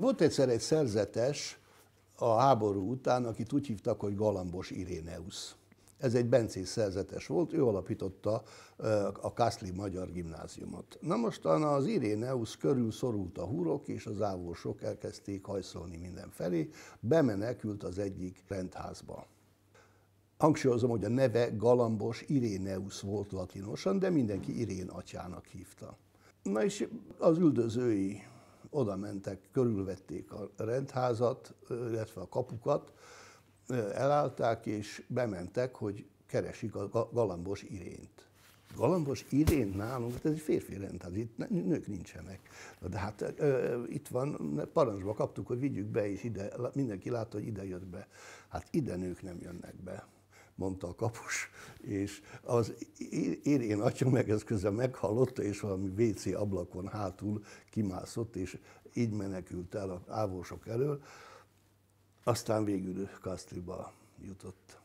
Volt egyszer egy szerzetes a háború után, akit úgy hívtak, hogy Galambos Iréneusz. Ez egy bencés szerzetes volt, ő alapította a Kászli Magyar Gimnáziumot. Na mostan az Iréneusz körül szorult a hurok, és az ávósok elkezdték hajszolni mindenfelé, bemenekült az egyik rendházba. Hangsúlyozom, hogy a neve Galambos Iréneusz volt latinosan, de mindenki Irén atyának hívta. Na és az üldözői oda mentek, körülvették a rendházat, illetve a kapukat, elállták és bementek, hogy keresik a galambos irént. Galambos idén nálunk, hát ez egy férfi rend, itt nők nincsenek. De hát ö, itt van, parancsba kaptuk, hogy vigyük be, és ide, mindenki látta, hogy ide jött be. Hát ide nők nem jönnek be mondta a kapus, és az én atya meg ez közben meghallotta, és valami WC ablakon hátul kimászott, és így menekült el a ávósok elől. Aztán végül Kastriba jutott.